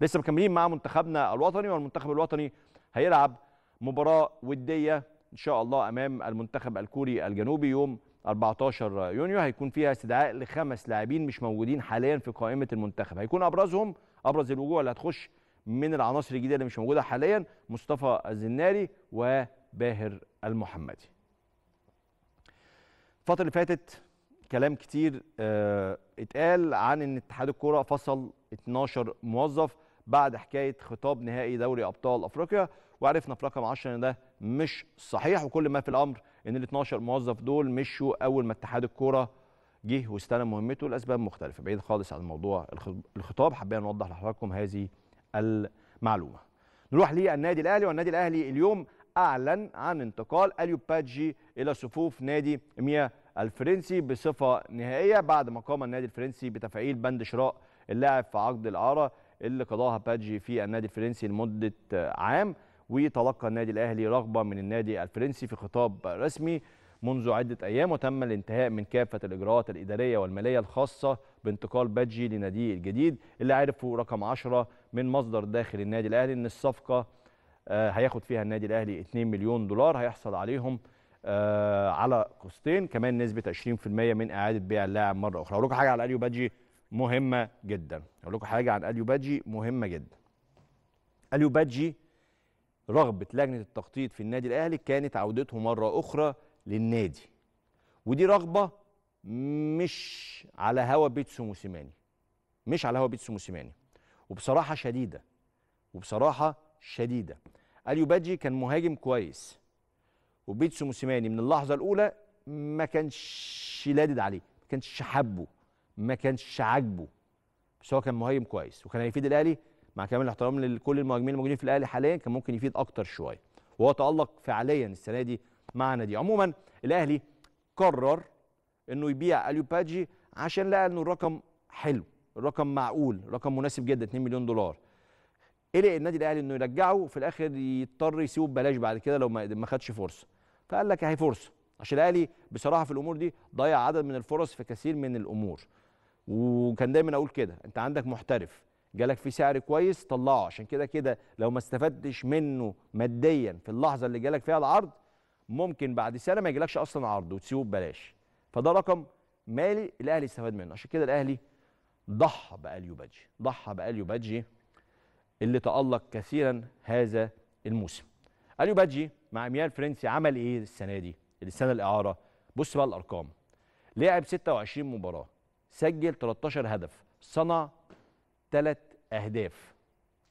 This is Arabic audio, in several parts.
لسه مكملين مع منتخبنا الوطني والمنتخب الوطني هيلعب مباراه وديه ان شاء الله امام المنتخب الكوري الجنوبي يوم 14 يونيو هيكون فيها استدعاء لخمس لاعبين مش موجودين حاليا في قائمه المنتخب هيكون ابرزهم ابرز الوجوه اللي هتخش من العناصر الجديده اللي مش موجوده حاليا مصطفى الزناري وباهر المحمدي الفتره اللي فاتت كلام كتير آه، اتقال عن ان اتحاد الكوره فصل 12 موظف بعد حكايه خطاب نهائي دوري ابطال افريقيا وعرفنا في رقم 10 ان ده مش صحيح وكل ما في الامر ان ال 12 موظف دول مشوا اول ما اتحاد الكوره جه واستلم مهمته لاسباب مختلفه بعيد خالص عن موضوع الخطاب حبينا نوضح لحضراتكم هذه المعلومه نروح للنادي الاهلي والنادي الاهلي اليوم اعلن عن انتقال اليو باتجي الى صفوف نادي ميا الفرنسي بصفه نهائيه بعد ما قام النادي الفرنسي بتفعيل بند شراء اللاعب في عقد الاعاره اللي قضاها بادجي في النادي الفرنسي لمده عام وتلقى النادي الاهلي رغبه من النادي الفرنسي في خطاب رسمي منذ عده ايام وتم الانتهاء من كافه الاجراءات الاداريه والماليه الخاصه بانتقال بادجي لناديه الجديد اللي عرفه رقم 10 من مصدر داخل النادي الاهلي ان الصفقه آه، هياخد فيها النادي الاهلي 2 مليون دولار هيحصل عليهم آه، على قسطين كمان نسبه 20% من اعاده بيع اللاعب مره اخرى اقول لكم حاجه على اليو بادجي مهمه جدا اقول لكم حاجه عن اليو باجي مهمه جدا اليو باجي رغبه لجنه التخطيط في النادي الاهلي كانت عودته مره اخرى للنادي ودي رغبه مش على هوا بيتسو موسيماني مش على هوا بيتسو موسيماني وبصراحه شديده وبصراحه شديده اليو باجي كان مهاجم كويس وبيتسو موسيماني من اللحظه الاولى ما كانش لادد عليه ما كانش حبه ما كانش عاجبه بس هو كان مهاجم كويس وكان هيفيد الاهلي مع كامل الاحترام لكل المهاجمين الموجودين في الاهلي حاليا كان ممكن يفيد اكتر شويه وهو تالق فعليا السنه دي مع نادي عموما الاهلي قرر انه يبيع اليوباجي عشان لقى انه الرقم حلو الرقم معقول رقم مناسب جدا 2 مليون دولار قلق النادي الاهلي انه يرجعه وفي الاخر يضطر يسيبه ببلاش بعد كده لو ما خدش فرصه فقال لك اهي فرصه عشان الاهلي بصراحه في الامور دي ضيع عدد من الفرص في كثير من الامور وكان دايما اقول كده انت عندك محترف جالك في سعر كويس طلعه عشان كده كده لو ما استفدتش منه ماديا في اللحظه اللي جالك فيها العرض ممكن بعد سنه ما يجيلكش اصلا عرض وتسيبه ببلاش فده رقم مالي الاهلي استفاد منه عشان كده الاهلي ضحى باليو بادجي ضحى باليو بادجي اللي تالق كثيرا هذا الموسم اليو بادجي مع ميال فرنسي عمل ايه السنه دي السنه الاعاره بص بقى الارقام لعب 26 مباراه سجل 13 هدف صنع ثلاث اهداف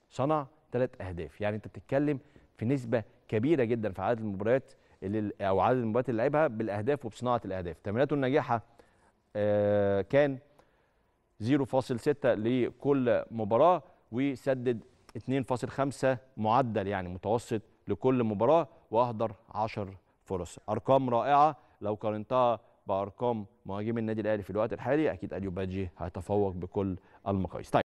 صنع ثلاث اهداف يعني انت بتتكلم في نسبه كبيره جدا في عدد المباريات اللي او عدد المباريات اللي لعبها بالاهداف وبصناعه الاهداف تمريراته الناجحه آه، كان 0.6 لكل مباراه وسدد 2.5 معدل يعني متوسط لكل مباراه واهدر 10 فرص ارقام رائعه لو قارنتها بارقام مهاجمي النادي الاهلي في الوقت الحالي اكيد اليو بادجي هيتفوق بكل المقاييس طيب.